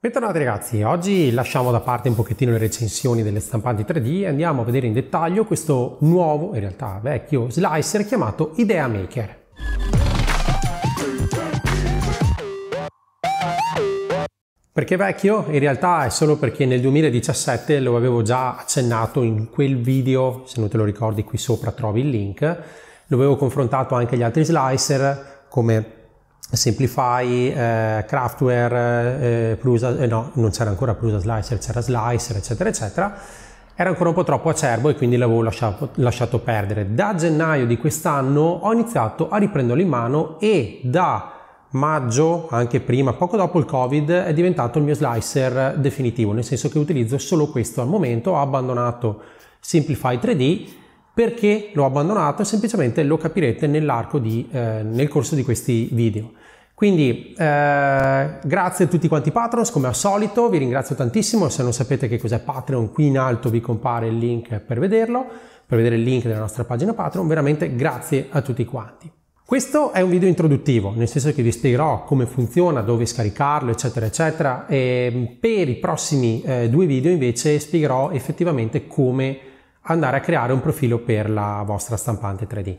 Bentornati ragazzi, oggi lasciamo da parte un pochettino le recensioni delle stampanti 3D e andiamo a vedere in dettaglio questo nuovo, in realtà vecchio, slicer chiamato Idea Maker. Perché vecchio? In realtà è solo perché nel 2017 lo avevo già accennato in quel video, se non te lo ricordi qui sopra trovi il link, lo avevo confrontato anche agli altri slicer come Simplify, eh, Craftware, eh, eh Prusa, eh, no, non c'era ancora Prusa Slicer, c'era Slicer, eccetera, eccetera. Era ancora un po' troppo acerbo e quindi l'avevo lasciato, lasciato perdere. Da gennaio di quest'anno ho iniziato a riprenderlo in mano e da maggio, anche prima, poco dopo il Covid, è diventato il mio slicer definitivo, nel senso che utilizzo solo questo al momento, ho abbandonato Simplify 3D perché l'ho abbandonato? Semplicemente lo capirete nell'arco di, eh, nel corso di questi video. Quindi eh, grazie a tutti quanti Patrons, come al solito, vi ringrazio tantissimo, se non sapete che cos'è Patreon qui in alto vi compare il link per vederlo, per vedere il link della nostra pagina Patreon, veramente grazie a tutti quanti. Questo è un video introduttivo, nel senso che vi spiegherò come funziona, dove scaricarlo, eccetera, eccetera. E per i prossimi eh, due video invece spiegherò effettivamente come andare a creare un profilo per la vostra stampante 3D.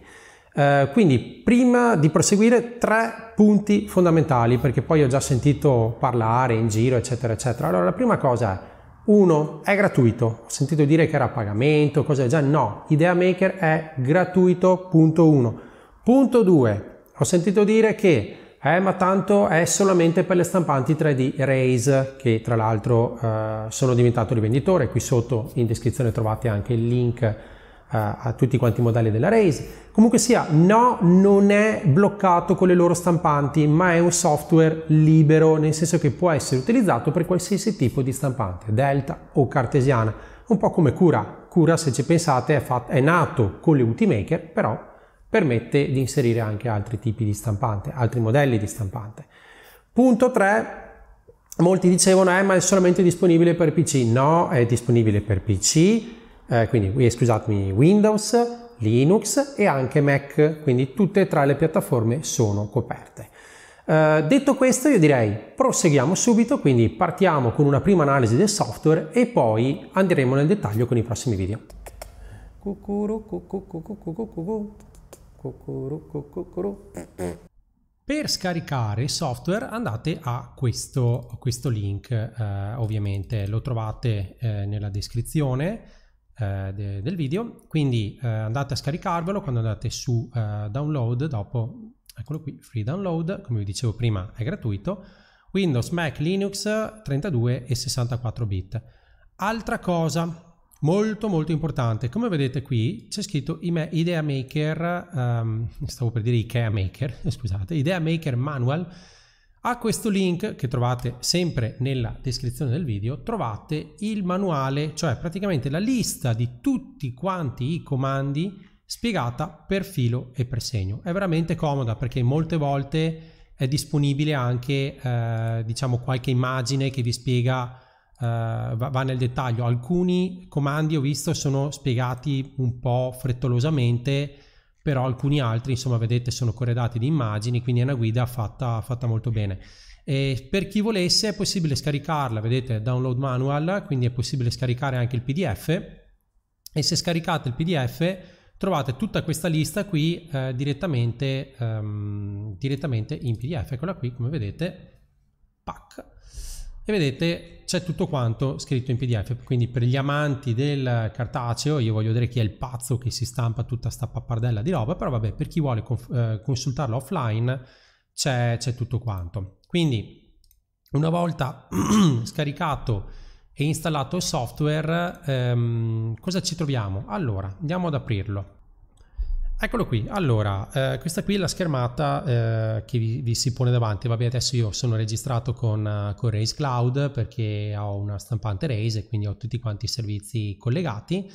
Eh, quindi prima di proseguire tre punti fondamentali perché poi ho già sentito parlare in giro eccetera eccetera. Allora la prima cosa è uno, è gratuito. Ho sentito dire che era a pagamento, cose già no. Idea Maker è gratuito, punto uno. Punto due, ho sentito dire che eh, ma tanto è solamente per le stampanti 3D Raise, che tra l'altro eh, sono diventato rivenditore, qui sotto in descrizione trovate anche il link eh, a tutti quanti i modelli della Raise. Comunque sia, no, non è bloccato con le loro stampanti, ma è un software libero, nel senso che può essere utilizzato per qualsiasi tipo di stampante, delta o cartesiana, un po' come Cura. Cura, se ci pensate, è, fatto, è nato con le Ultimaker, però permette di inserire anche altri tipi di stampante, altri modelli di stampante. Punto 3. Molti dicevano, eh, ma è solamente disponibile per PC. No, è disponibile per PC, eh, quindi eh, scusatemi, Windows, Linux e anche Mac, quindi tutte e tre le piattaforme sono coperte. Eh, detto questo, io direi proseguiamo subito, quindi partiamo con una prima analisi del software e poi andremo nel dettaglio con i prossimi video. Cucuru, per scaricare il software andate a questo, a questo link, eh, ovviamente lo trovate eh, nella descrizione eh, de, del video, quindi eh, andate a scaricarvelo quando andate su eh, download, dopo eccolo qui, free download, come vi dicevo prima è gratuito, Windows, Mac, Linux 32 e 64 bit. Altra cosa, molto molto importante come vedete qui c'è scritto idea maker um, stavo per dire ikea maker scusate idea maker manual a questo link che trovate sempre nella descrizione del video trovate il manuale cioè praticamente la lista di tutti quanti i comandi spiegata per filo e per segno è veramente comoda perché molte volte è disponibile anche eh, diciamo qualche immagine che vi spiega Uh, va, nel dettaglio. Alcuni comandi ho visto sono spiegati un po' frettolosamente, però alcuni altri, insomma, vedete, sono corredati di immagini, quindi è una guida fatta, fatta molto bene. E per chi volesse è possibile scaricarla, vedete, download manual, quindi è possibile scaricare anche il PDF e se scaricate il PDF trovate tutta questa lista qui eh, direttamente, um, direttamente in PDF, eccola qui come vedete, pack e vedete c'è tutto quanto scritto in PDF. Quindi per gli amanti del cartaceo, io voglio dire chi è il pazzo che si stampa tutta sta pappardella di roba, però vabbè, per chi vuole eh, consultarlo offline c'è, c'è tutto quanto. Quindi una volta scaricato e installato il software, ehm, cosa ci troviamo? Allora, andiamo ad aprirlo. Eccolo qui, allora, eh, questa qui è la schermata eh, che vi, vi, si pone davanti, vabbè adesso io sono registrato con, eh, con Raise Cloud perché ho una stampante Raise e quindi ho tutti quanti i servizi collegati.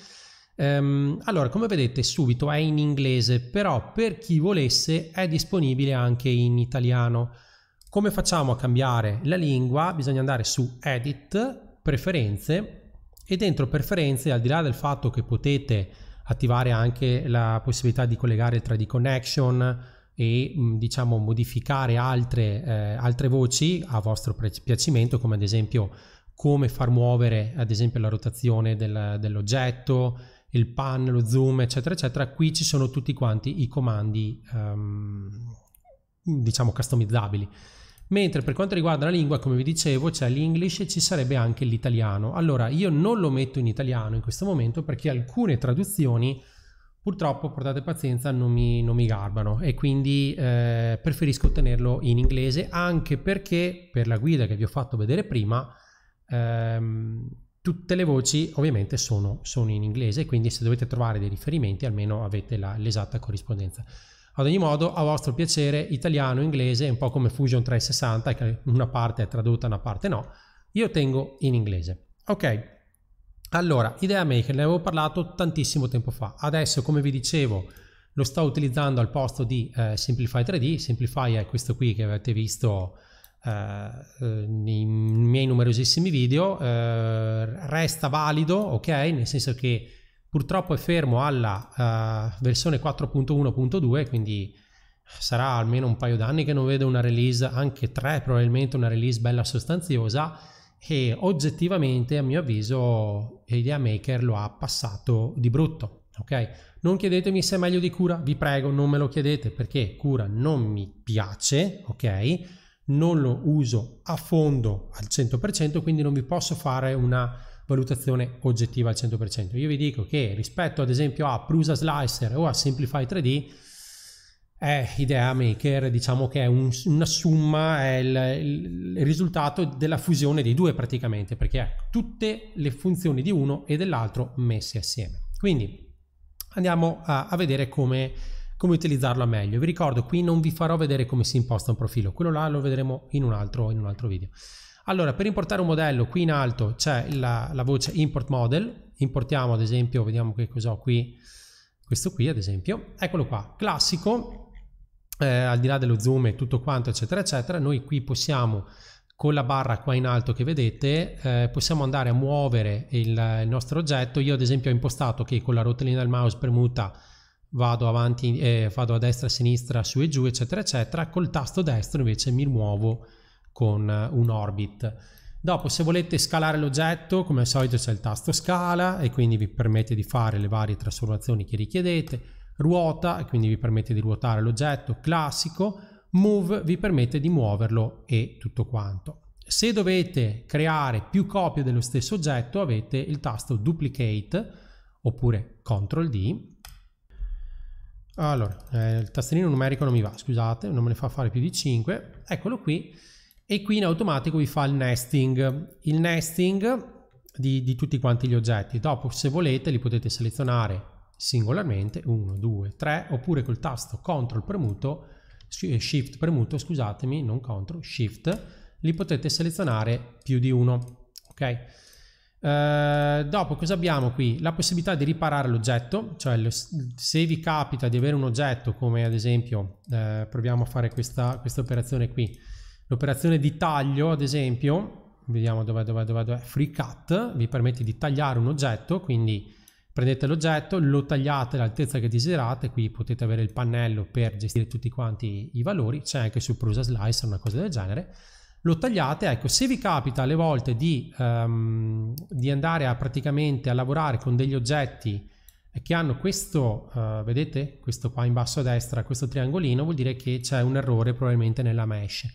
Um, allora, come vedete subito è in inglese, però per chi volesse è disponibile anche in italiano. Come facciamo a cambiare la lingua? Bisogna andare su Edit, Preferenze e dentro Preferenze, al di là del fatto che potete attivare anche la possibilità di collegare il 3D Connection e mm, diciamo modificare altre, eh, altre voci a vostro piacimento come ad esempio come far muovere ad esempio la rotazione del, dell'oggetto il pan, lo zoom eccetera eccetera qui ci sono tutti quanti i comandi ehm, diciamo customizzabili Mentre per quanto riguarda la lingua, come vi dicevo, c'è l'English e ci sarebbe anche l'italiano. Allora, io non lo metto in italiano in questo momento perché alcune traduzioni purtroppo, portate pazienza, non mi, non mi garbano e quindi eh, preferisco tenerlo in inglese anche perché per la guida che vi ho fatto vedere prima, ehm, tutte le voci ovviamente sono, sono in inglese, quindi se dovete trovare dei riferimenti almeno avete la, l'esatta corrispondenza. Ad ogni modo, a vostro piacere, italiano, inglese, un po' come Fusion 360, che una parte è tradotta, una parte no, io tengo in inglese. Ok, allora, Idea Maker ne avevo parlato tantissimo tempo fa, adesso come vi dicevo lo sto utilizzando al posto di eh, Simplify 3D, Simplify è questo qui che avete visto eh, eh, nei miei numerosissimi video, eh, resta valido, ok, nel senso che purtroppo è fermo alla uh, versione 4.1.2, quindi sarà almeno un paio d'anni che non vedo una release, anche tre probabilmente, una release bella sostanziosa e oggettivamente a mio avviso Idea Maker lo ha passato di brutto. ok Non chiedetemi se è meglio di cura, vi prego, non me lo chiedete perché cura non mi piace, ok? Non lo uso a fondo al 100%, quindi non vi posso fare una valutazione oggettiva al 100%. Io vi dico che rispetto ad esempio a Prusa Slicer o a Simplify 3D, è Idea Maker, diciamo che è un, una summa, è il, il, risultato della fusione dei due praticamente, perché è tutte le funzioni di uno e dell'altro messe assieme. Quindi andiamo a, a vedere come, come utilizzarlo meglio. Vi ricordo, qui non vi farò vedere come si imposta un profilo, quello là lo vedremo in un altro, in un altro video. Allora, per importare un modello, qui in alto c'è la, la voce import model, importiamo ad esempio, vediamo che cos'ho qui, questo qui ad esempio, eccolo qua, classico, eh, al di là dello zoom e tutto quanto eccetera eccetera, noi qui possiamo con la barra qua in alto che vedete eh, possiamo andare a muovere il, il, nostro oggetto, io ad esempio ho impostato che con la rotellina del mouse premuta vado avanti, eh, vado a destra a sinistra su e giù eccetera eccetera, col tasto destro invece mi muovo con eh, un orbit. Dopo se volete scalare l'oggetto, come al solito c'è il tasto scala e quindi vi permette di fare le varie trasformazioni che richiedete, ruota e quindi vi permette di ruotare l'oggetto classico, move vi permette di muoverlo e tutto quanto. Se dovete creare più copie dello stesso oggetto avete il tasto duplicate oppure CTRL D. Allora, eh, il tastierino numerico non mi va, scusate, non me ne fa fare più di 5. Eccolo qui e qui in automatico vi fa il nesting. Il nesting di, di tutti quanti gli oggetti. Dopo se volete li potete selezionare singolarmente 1, 2, 3 oppure col tasto CTRL premuto eh, Shift premuto, scusatemi, non CTRL, Shift li potete selezionare più di uno. Ok? Eh, dopo cosa abbiamo qui? La possibilità di riparare l'oggetto, cioè lo, se vi capita di avere un oggetto come ad esempio, eh, proviamo a fare questa, questa operazione qui, L'operazione di taglio, ad esempio, vediamo dov'è, dov'è, dov'è, dov'è, free cut, vi permette di tagliare un oggetto, quindi prendete l'oggetto, lo tagliate all'altezza che desiderate, qui potete avere il pannello per gestire tutti quanti i valori, c'è anche su Prusa Slicer una cosa del genere, lo tagliate, ecco, se vi capita alle volte di, um, di andare a praticamente a lavorare con degli oggetti che hanno questo, uh, vedete, questo qua in basso a destra, questo triangolino, vuol dire che c'è un errore probabilmente nella mesh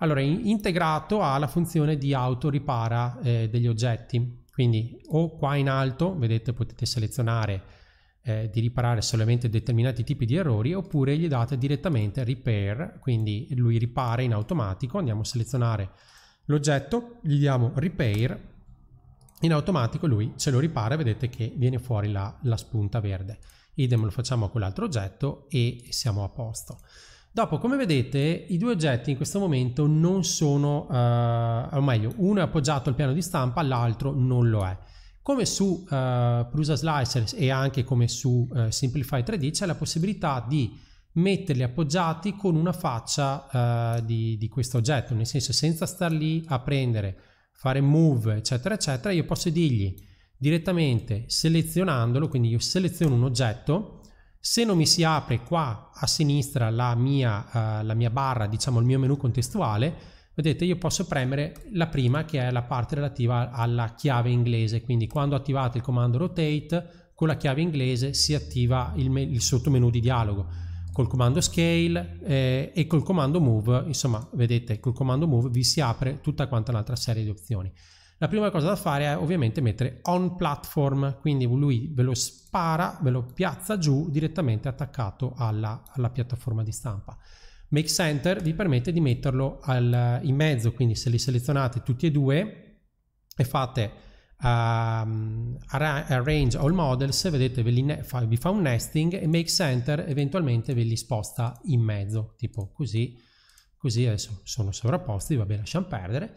allora, integrato ha la funzione di autoripara eh, degli oggetti, quindi o qua in alto, vedete, potete selezionare eh, di riparare solamente determinati tipi di errori, oppure gli date direttamente repair, quindi lui ripara in automatico, andiamo a selezionare l'oggetto, gli diamo repair, in automatico lui ce lo ripara, vedete che viene fuori la, la spunta verde. Idem lo facciamo con l'altro oggetto e siamo a posto. Dopo, come vedete, i due oggetti in questo momento non sono, eh, o meglio, uno è appoggiato al piano di stampa, l'altro non lo è. Come su eh, Prusa Slicer e anche come su eh, Simplify 3D c'è la possibilità di metterli appoggiati con una faccia eh, di, di questo oggetto, nel senso senza star lì a prendere, fare move, eccetera, eccetera, io posso dirgli direttamente selezionandolo, quindi io seleziono un oggetto, se non mi si apre qua a sinistra la mia, uh, la mia barra, diciamo il mio menu contestuale, vedete io posso premere la prima che è la parte relativa alla chiave inglese, quindi quando attivate il comando rotate con la chiave inglese si attiva il, il sottomenu di dialogo col comando scale eh, e col comando move, insomma vedete col comando move vi si apre tutta quanta un'altra serie di opzioni. La prima cosa da fare è ovviamente mettere on platform, quindi lui ve lo spara, ve lo piazza giù direttamente attaccato alla, alla piattaforma di stampa. Make Center vi permette di metterlo al, in mezzo, quindi se li selezionate tutti e due e fate um, Arrange All Models, vedete ve li, fa, vi fa un nesting e Make Center eventualmente ve li sposta in mezzo, tipo così, così adesso sono sovrapposti, vabbè lasciamo perdere.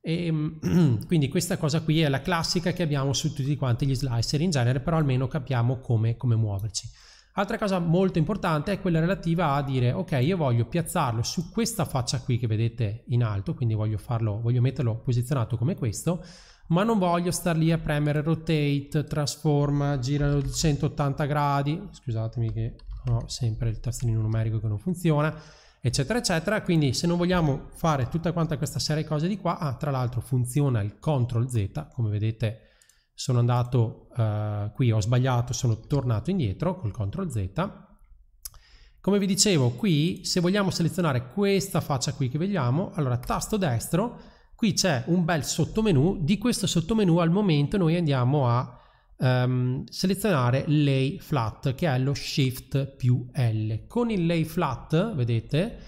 E, ehm, quindi questa cosa qui è la classica che abbiamo su tutti quanti gli slicer in genere, però almeno capiamo come, come muoverci. Altra cosa molto importante è quella relativa a dire ok io voglio piazzarlo su questa faccia qui che vedete in alto, quindi voglio, farlo, voglio metterlo posizionato come questo, ma non voglio star lì a premere rotate, transform, girano di 180 gradi, scusatemi che ho sempre il tastino numerico che non funziona, eccetera eccetera quindi se non vogliamo fare tutta quanta questa serie di cose di qua ah, tra l'altro funziona il CTRL Z come vedete sono andato eh, qui ho sbagliato sono tornato indietro col CTRL Z come vi dicevo qui se vogliamo selezionare questa faccia qui che vediamo allora tasto destro qui c'è un bel sottomenu di questo sottomenu al momento noi andiamo a um, selezionare lay flat che è lo shift più L. Con il lay flat, vedete,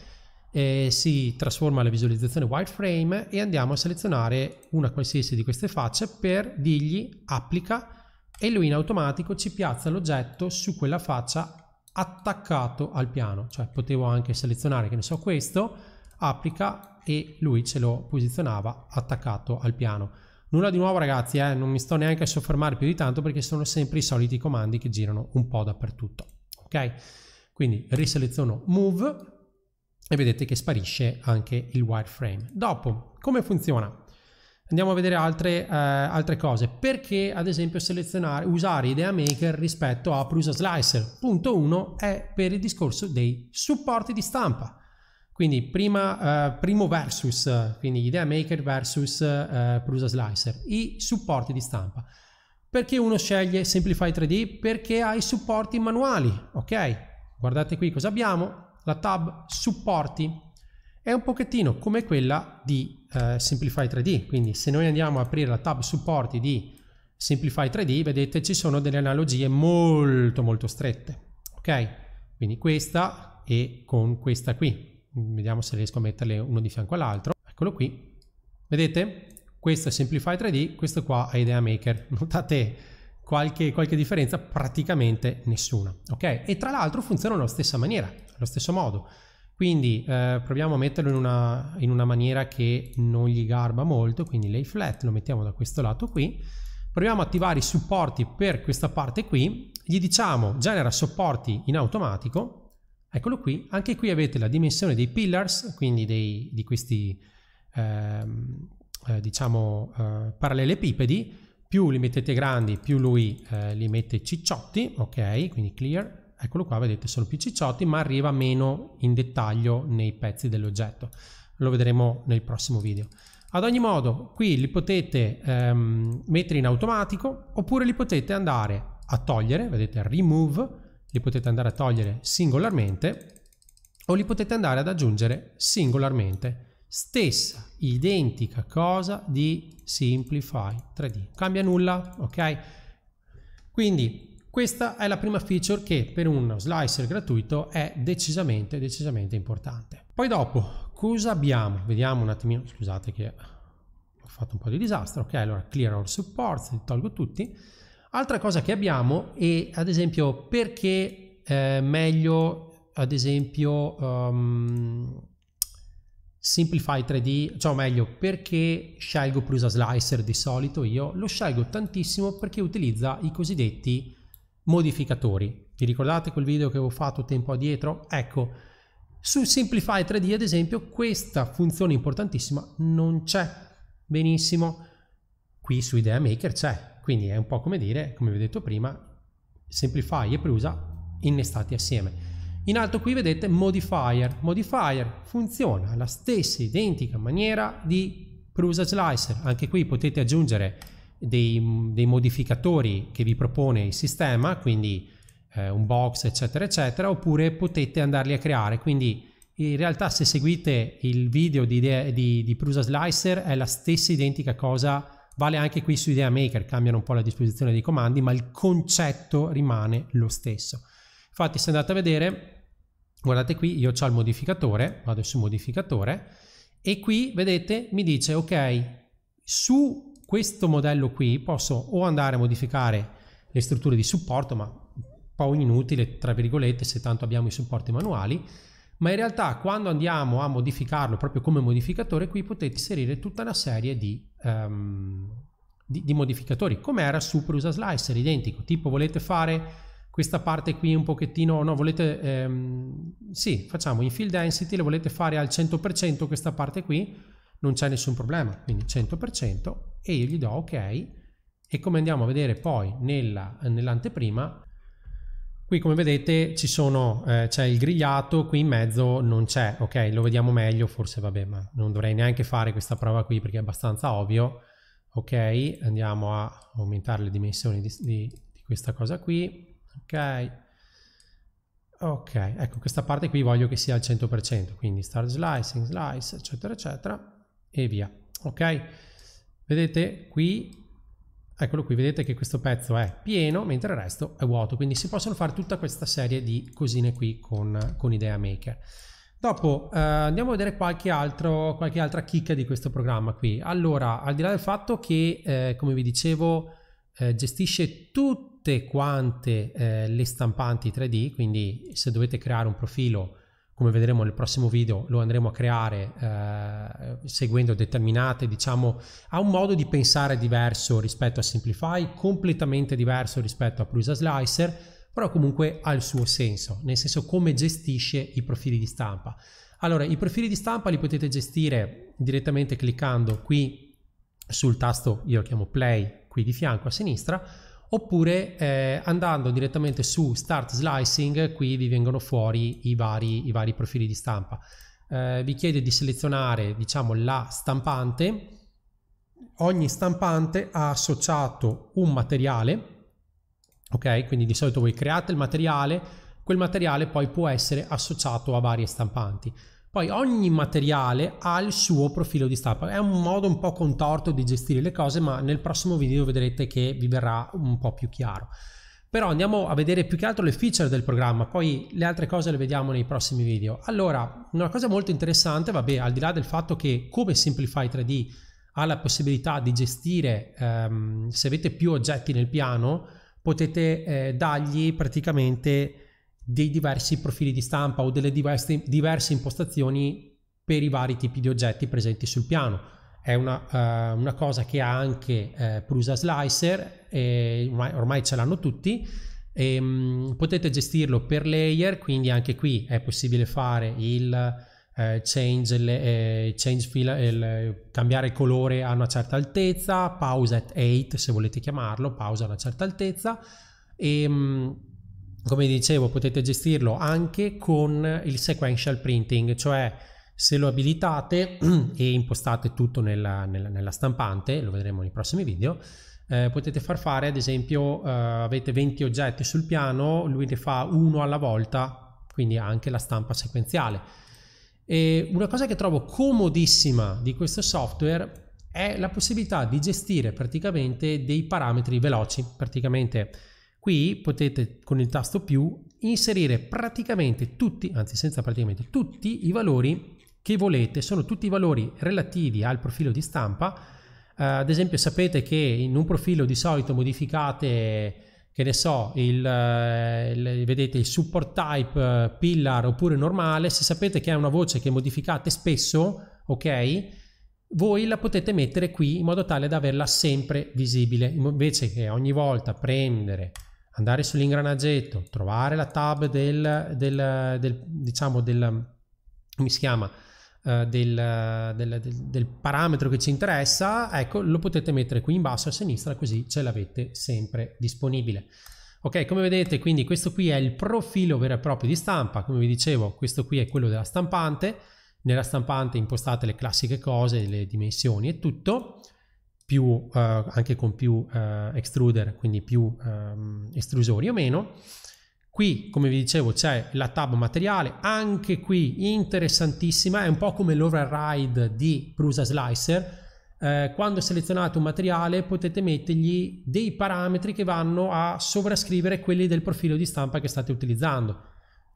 eh, si trasforma la visualizzazione wireframe e andiamo a selezionare una qualsiasi di queste facce per dirgli applica e lui in automatico ci piazza l'oggetto su quella faccia attaccato al piano. Cioè potevo anche selezionare, che ne so, questo, applica e lui ce lo posizionava attaccato al piano. Nulla di nuovo ragazzi, eh? non mi sto neanche a soffermare più di tanto perché sono sempre i soliti comandi che girano un po' dappertutto. Ok? Quindi riseleziono Move e vedete che sparisce anche il wireframe. Dopo, come funziona? Andiamo a vedere altre, eh, altre cose. Perché ad esempio selezionare, usare Idea Maker rispetto a Prusa Slicer? Punto 1 è per il discorso dei supporti di stampa. Quindi prima, eh, primo versus, quindi idea maker versus eh, Prusa Slicer, i supporti di stampa. Perché uno sceglie Simplify 3D? Perché ha i supporti manuali, ok? Guardate qui cosa abbiamo, la tab supporti è un pochettino come quella di eh, Simplify 3D, quindi se noi andiamo a aprire la tab supporti di Simplify 3D, vedete ci sono delle analogie molto molto strette, ok? Quindi questa e con questa qui, vediamo se riesco a metterle uno di fianco all'altro, eccolo qui, vedete? Questo è Simplify 3D, questo qua è Idea Maker, notate qualche, qualche differenza? Praticamente nessuna, ok? E tra l'altro funzionano alla stessa maniera, allo stesso modo, quindi eh, proviamo a metterlo in una, in una maniera che non gli garba molto, quindi lay flat lo mettiamo da questo lato qui, proviamo a attivare i supporti per questa parte qui, gli diciamo genera supporti in automatico, Eccolo qui, anche qui avete la dimensione dei pillars, quindi dei, di questi ehm, eh, diciamo eh, parallelepipedi, più li mettete grandi più lui eh, li mette cicciotti, ok? Quindi clear, eccolo qua, vedete sono più cicciotti ma arriva meno in dettaglio nei pezzi dell'oggetto, lo vedremo nel prossimo video. Ad ogni modo qui li potete ehm, mettere in automatico oppure li potete andare a togliere, vedete remove, li potete andare a togliere singolarmente o li potete andare ad aggiungere singolarmente. Stessa identica cosa di Simplify 3D. Cambia nulla, ok? Quindi questa è la prima feature che per uno slicer gratuito è decisamente, decisamente importante. Poi dopo, cosa abbiamo? Vediamo un attimino, scusate che ho fatto un po' di disastro. Ok, allora clear all supports, li tolgo tutti Altra cosa che abbiamo è ad esempio perché è eh, meglio ad esempio um, Simplify 3D, cioè meglio perché scelgo Prusa Slicer di solito io lo scelgo tantissimo perché utilizza i cosiddetti modificatori. Vi ricordate quel video che avevo fatto tempo addietro? Ecco, su Simplify 3D ad esempio questa funzione importantissima non c'è. Benissimo, qui su Idea Maker c'è, quindi è un po' come dire, come vi ho detto prima, Simplify e Prusa innestati assieme. In alto qui vedete modifier. Modifier funziona alla stessa identica maniera di Prusa Slicer. Anche qui potete aggiungere dei, dei modificatori che vi propone il sistema, quindi eh, un box, eccetera, eccetera, oppure potete andarli a creare. Quindi in realtà se seguite il video di, di, di Prusa Slicer è la stessa identica cosa Vale anche qui su IdeaMaker, cambiano un po' la disposizione dei comandi, ma il concetto rimane lo stesso. Infatti se andate a vedere, guardate qui, io ho il modificatore, vado su modificatore, e qui vedete mi dice ok, su questo modello qui posso o andare a modificare le strutture di supporto, ma un po' inutile, tra virgolette, se tanto abbiamo i supporti manuali, ma in realtà quando andiamo a modificarlo proprio come modificatore qui potete inserire tutta una serie di um, di, di, modificatori, come era su Prusa Slicer, identico, tipo volete fare questa parte qui un pochettino, no, volete, ehm, sì, facciamo in field density, le volete fare al 100% questa parte qui, non c'è nessun problema, quindi 100% e io gli do ok e come andiamo a vedere poi nella, nell'anteprima Qui come vedete ci sono, eh, c'è il grigliato, qui in mezzo non c'è, ok lo vediamo meglio, forse vabbè ma non dovrei neanche fare questa prova qui perché è abbastanza ovvio. Ok, andiamo a aumentare le dimensioni di, di, di questa cosa qui, ok. Ok, ecco questa parte qui voglio che sia al 100%, quindi start slicing, slice, eccetera, eccetera, e via. Ok, vedete qui eccolo qui, vedete che questo pezzo è pieno mentre il resto è vuoto, quindi si possono fare tutta questa serie di cosine qui con, con Idea Maker. Dopo eh, andiamo a vedere qualche, altro, qualche altra chicca di questo programma qui. Allora, al di là del fatto che, eh, come vi dicevo, eh, gestisce tutte quante eh, le stampanti 3D, quindi se dovete creare un profilo come vedremo nel prossimo video, lo andremo a creare eh, seguendo determinate, diciamo, ha un modo di pensare diverso rispetto a Simplify, completamente diverso rispetto a Prusa Slicer, però comunque ha il suo senso, nel senso come gestisce i profili di stampa. Allora, i profili di stampa li potete gestire direttamente cliccando qui sul tasto, io lo chiamo play, qui di fianco a sinistra, oppure eh, andando direttamente su Start Slicing qui vi vengono fuori i vari, i vari profili di stampa. Eh, vi chiede di selezionare diciamo la stampante, ogni stampante ha associato un materiale, ok? Quindi di solito voi create il materiale, quel materiale poi può essere associato a varie stampanti. Poi ogni materiale ha il suo profilo di stampa, è un modo un po' contorto di gestire le cose, ma nel prossimo video vedrete che vi verrà un po' più chiaro. Però andiamo a vedere più che altro le feature del programma, poi le altre cose le vediamo nei prossimi video. Allora, una cosa molto interessante, vabbè, al di là del fatto che come Simplify 3D ha la possibilità di gestire, ehm, se avete più oggetti nel piano, potete eh, dargli praticamente dei diversi profili di stampa o delle diverse, diverse impostazioni per i vari tipi di oggetti presenti sul piano. È una, uh, una cosa che ha anche uh, Prusa Slicer, ormai, ormai, ce l'hanno tutti. E, um, potete gestirlo per layer, quindi anche qui è possibile fare il uh, change, le, change fila, il, cambiare colore a una certa altezza, pause at 8 se volete chiamarlo, pausa a una certa altezza. E, um, come dicevo potete gestirlo anche con il sequential printing cioè se lo abilitate e impostate tutto nella, nella, nella stampante lo vedremo nei prossimi video eh, potete far fare ad esempio eh, avete 20 oggetti sul piano lui ne fa uno alla volta quindi anche la stampa sequenziale e una cosa che trovo comodissima di questo software è la possibilità di gestire praticamente dei parametri veloci praticamente Qui potete con il tasto più inserire praticamente tutti, anzi senza praticamente tutti i valori che volete, sono tutti i valori relativi al profilo di stampa. Eh, ad esempio sapete che in un profilo di solito modificate che ne so, il, eh, il, vedete il support type eh, pillar oppure normale, se sapete che è una voce che modificate spesso, ok? Voi la potete mettere qui in modo tale da averla sempre visibile, invece che ogni volta prendere andare sull'ingranaggetto, trovare la tab del, del, del diciamo del, come si chiama, uh, del, del, del parametro che ci interessa, ecco lo potete mettere qui in basso a sinistra così ce l'avete sempre disponibile. Ok, come vedete quindi questo qui è il profilo vero e proprio di stampa, come vi dicevo questo qui è quello della stampante, nella stampante impostate le classiche cose, le dimensioni e tutto, più, uh, anche con più uh, extruder, quindi più um, estrusori o meno. Qui, come vi dicevo, c'è la tab materiale, anche qui interessantissima, è un po' come l'override di Prusa Slicer. Eh, quando selezionate un materiale potete mettergli dei parametri che vanno a sovrascrivere quelli del profilo di stampa che state utilizzando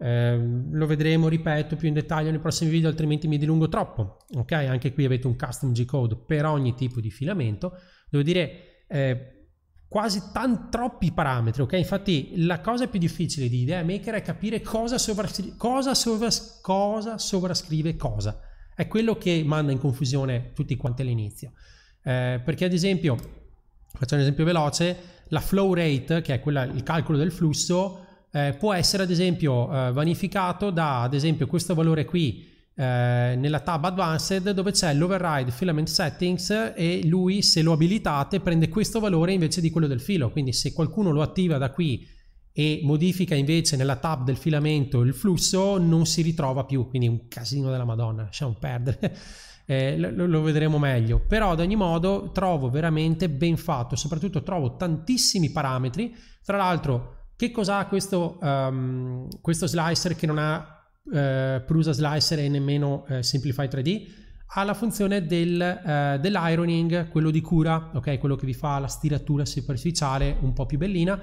Ehm, lo vedremo, ripeto, più in dettaglio nei prossimi video, altrimenti mi dilungo troppo. Ok, anche qui avete un custom G-code per ogni tipo di filamento. Devo dire, eh, quasi tan troppi parametri, ok? Infatti la cosa più difficile di idea maker è capire cosa, sovrascri- cosa, sovras- cosa sovrascrive cosa. È quello che manda in confusione tutti quanti all'inizio. Eh, perché ad esempio, faccio un esempio veloce, la flow rate, che è quella, il calcolo del flusso, eh, può essere ad esempio eh, vanificato da ad esempio questo valore qui eh, nella tab Advanced dove c'è l'Override Filament Settings e lui se lo abilitate prende questo valore invece di quello del filo quindi se qualcuno lo attiva da qui e modifica invece nella tab del filamento il flusso non si ritrova più quindi un casino della madonna lasciamo perdere eh, lo, lo, vedremo meglio però ad ogni modo trovo veramente ben fatto soprattutto trovo tantissimi parametri tra l'altro che cos'ha questo, um, questo slicer che non ha eh, Prusa Slicer e nemmeno eh, Simplify 3D? Ha la funzione del, eh, dell'ironing, quello di cura, ok? Quello che vi fa la stiratura superficiale un po' più bellina,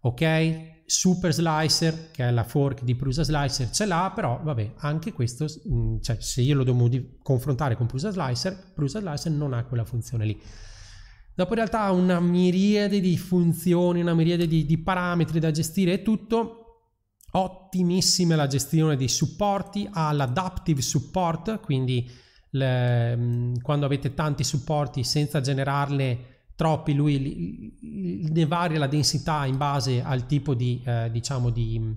ok? Super Slicer, che è la fork di Prusa Slicer, ce l'ha, però vabbè, anche questo, mm, cioè, se io lo devo confrontare con Prusa Slicer, Prusa Slicer non ha quella funzione lì. Dopo in realtà ha una miriade di funzioni, una miriade di, di parametri da gestire e tutto. Ottimissima la gestione dei supporti, ha l'adaptive support, quindi le, mm, quando avete tanti supporti senza generarne troppi, lui ne varia la densità in base al tipo di, eh, diciamo di, mm,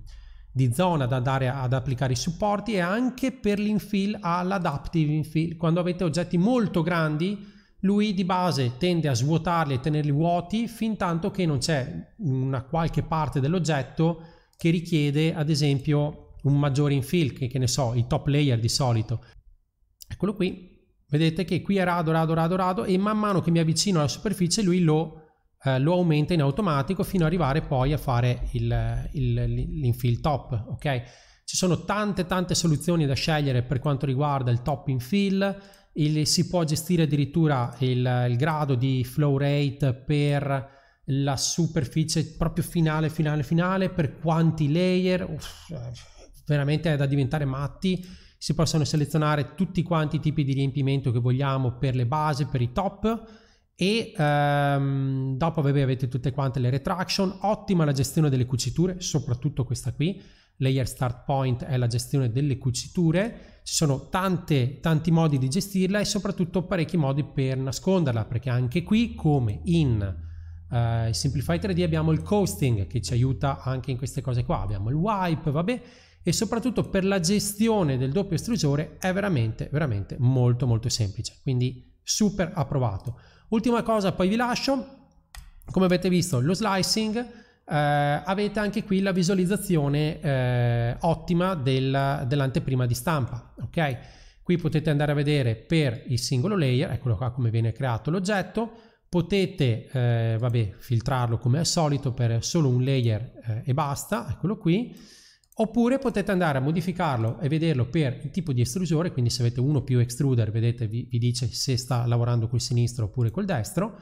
di, zona da andare ad applicare i supporti e anche per l'infill all'adaptive infill. Quando avete oggetti molto grandi lui di base tende a svuotarli e tenerli vuoti fin tanto che non c'è una qualche parte dell'oggetto che richiede ad esempio un maggiore infill, che, che ne so, il top layer di solito. Eccolo qui, vedete che qui è rado, rado, rado, rado e man mano che mi avvicino alla superficie lui lo, eh, lo aumenta in automatico fino ad arrivare poi a fare il, il, l'infill top, ok? Ci sono tante tante soluzioni da scegliere per quanto riguarda il top infill, il, si può gestire addirittura il, il, grado di flow rate per la superficie proprio finale, finale, finale, per quanti layer, uff, veramente è da diventare matti. Si possono selezionare tutti quanti i tipi di riempimento che vogliamo per le basi, per i top e ehm, dopo avete tutte quante le retraction. Ottima la gestione delle cuciture, soprattutto questa qui. Layer start point è la gestione delle cuciture ci sono tante, tanti modi di gestirla e soprattutto parecchi modi per nasconderla, perché anche qui, come in eh, Simplify 3D, abbiamo il coasting che ci aiuta anche in queste cose qua, abbiamo il wipe, vabbè, e soprattutto per la gestione del doppio estrusore è veramente, veramente molto, molto semplice. Quindi super approvato. Ultima cosa, poi vi lascio. Come avete visto, lo slicing eh, avete anche qui la visualizzazione eh, ottima del, dell'anteprima di stampa. Ok, qui potete andare a vedere per il singolo layer, eccolo qua come viene creato l'oggetto. Potete, eh, vabbè, filtrarlo come al solito per solo un layer eh, e basta, eccolo qui. Oppure potete andare a modificarlo e vederlo per il tipo di estrusore, quindi se avete uno più extruder, vedete, vi, vi dice se sta lavorando col sinistro oppure col destro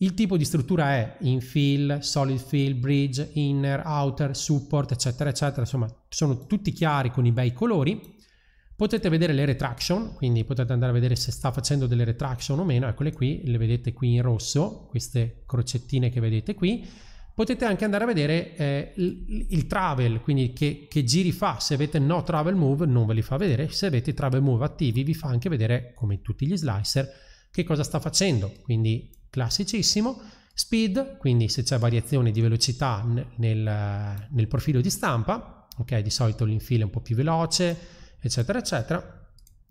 il tipo di struttura è infill, solid fill, bridge, inner, outer, support, eccetera, eccetera. Insomma, sono tutti chiari con i bei colori. Potete vedere le retraction, quindi potete andare a vedere se sta facendo delle retraction o meno. Eccole qui, le vedete qui in rosso, queste crocettine che vedete qui. Potete anche andare a vedere eh, il, il travel, quindi che, che giri fa. Se avete no travel move non ve li fa vedere, se avete travel move attivi vi fa anche vedere, come tutti gli slicer, che cosa sta facendo. Quindi classicissimo, speed, quindi se c'è variazione di velocità nel, nel profilo di stampa, ok, di solito l'infile è un po' più veloce, eccetera, eccetera,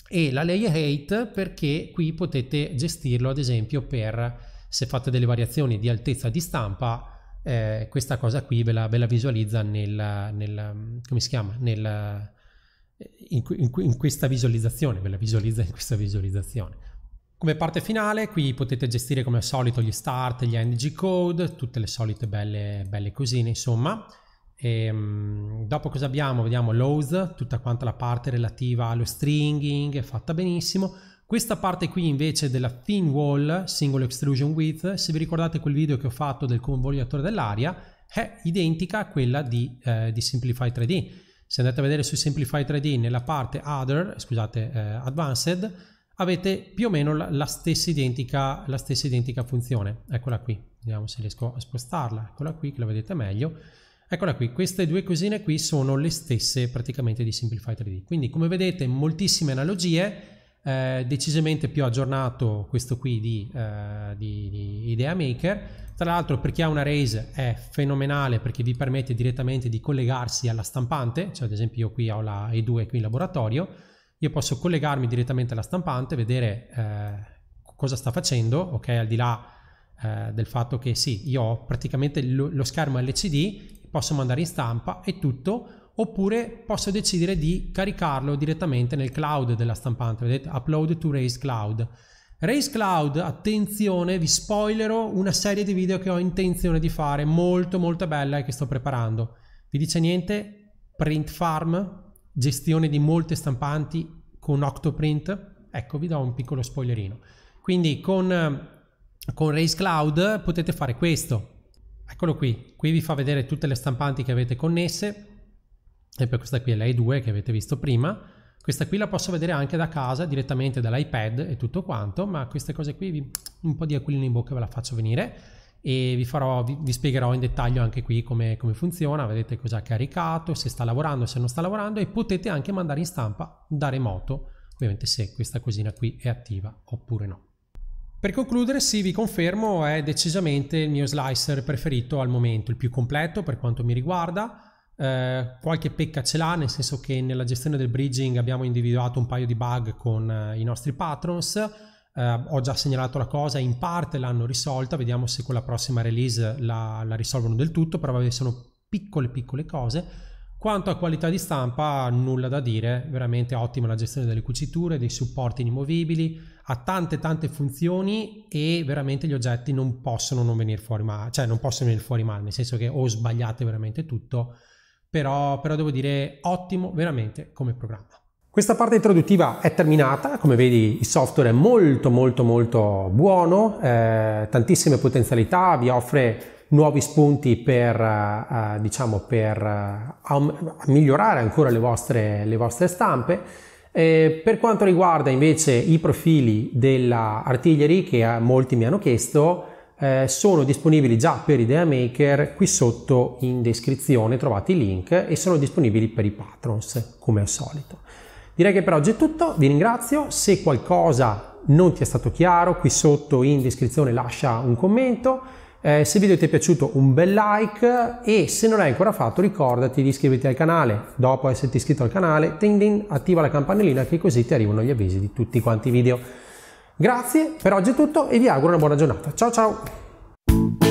e la layer height perché qui potete gestirlo ad esempio per se fate delle variazioni di altezza di stampa eh, questa cosa qui ve la, ve la visualizza nel, nel, come si chiama nel, in, in, in questa visualizzazione ve la visualizza in questa visualizzazione come parte finale qui potete gestire come al solito gli start, gli ng code, tutte le solite belle, belle cosine insomma. E, ehm, dopo cosa abbiamo? Vediamo l'oath, tutta quanta la parte relativa allo stringing, è fatta benissimo. Questa parte qui invece della thin wall, single extrusion width, se vi ricordate quel video che ho fatto del convogliatore dell'aria, è identica a quella di, eh, di, Simplify 3D. Se andate a vedere su Simplify 3D nella parte Other, scusate, eh, Advanced, avete più o meno la, la, stessa, identica, la stessa identica funzione. Eccola qui, vediamo se riesco a spostarla, eccola qui che la vedete meglio. Eccola qui, queste due cosine qui sono le stesse praticamente di Simplify 3D. Quindi come vedete moltissime analogie, eh, decisamente più aggiornato questo qui di, eh, di, di Idea Maker. Tra l'altro per chi ha una Raise è fenomenale perché vi permette direttamente di collegarsi alla stampante, cioè ad esempio io qui ho la E2 qui in laboratorio, io posso collegarmi direttamente alla stampante, vedere eh, cosa sta facendo, ok? Al di là eh, del fatto che sì, io ho praticamente lo, lo schermo LCD, posso mandare in stampa e tutto, oppure posso decidere di caricarlo direttamente nel cloud della stampante, vedete? Upload to Race Cloud. Race Cloud, attenzione, vi spoilerò una serie di video che ho intenzione di fare, molto molto bella e che sto preparando. Vi dice niente? Print Farm, gestione di molte stampanti con Octoprint, ecco vi do un piccolo spoilerino. Quindi con, eh, con Race Cloud potete fare questo. Eccolo qui, qui vi fa vedere tutte le stampanti che avete connesse, e poi questa qui è l'I2 che avete visto prima, questa qui la posso vedere anche da casa, direttamente dall'iPad e tutto quanto, ma queste cose qui un po' di aquilino in bocca ve la faccio venire e vi, farò, vi, vi spiegherò in dettaglio anche qui come, come funziona, vedete cosa ha caricato, se sta lavorando, se non sta lavorando e potete anche mandare in stampa da remoto, ovviamente se questa cosina qui è attiva oppure no. Per concludere, sì, vi confermo, è decisamente il mio slicer preferito al momento, il più completo per quanto mi riguarda, eh, qualche pecca ce l'ha, nel senso che nella gestione del bridging abbiamo individuato un paio di bug con eh, i nostri patrons, eh, ho già segnalato la cosa, in parte l'hanno risolta, vediamo se con la prossima release la, la risolvono del tutto, però vabbè, sono piccole piccole cose. Quanto a qualità di stampa, nulla da dire, veramente ottima la gestione delle cuciture, dei supporti inimovibili, ha tante tante funzioni e veramente gli oggetti non possono non venire fuori male, cioè non possono venire fuori male, nel senso che o sbagliate veramente tutto, però, però devo dire ottimo veramente come programma. Questa parte introduttiva è terminata, come vedi il software è molto molto molto buono, eh, tantissime potenzialità, vi offre nuovi spunti per, eh, diciamo, per eh, migliorare ancora le vostre, le vostre stampe. E per quanto riguarda invece i profili dell'artigliery che eh, molti mi hanno chiesto, eh, sono disponibili già per Idea Maker qui sotto in descrizione trovate i link e sono disponibili per i patrons come al solito. Direi che per oggi è tutto, vi ringrazio, se qualcosa non ti è stato chiaro qui sotto in descrizione lascia un commento, eh, se il video ti è piaciuto un bel like e se non l'hai ancora fatto ricordati di iscriverti al canale, dopo esserti iscritto al canale ding ding, attiva la campanellina che così ti arrivano gli avvisi di tutti quanti i video. Grazie, per oggi è tutto e vi auguro una buona giornata. Ciao ciao!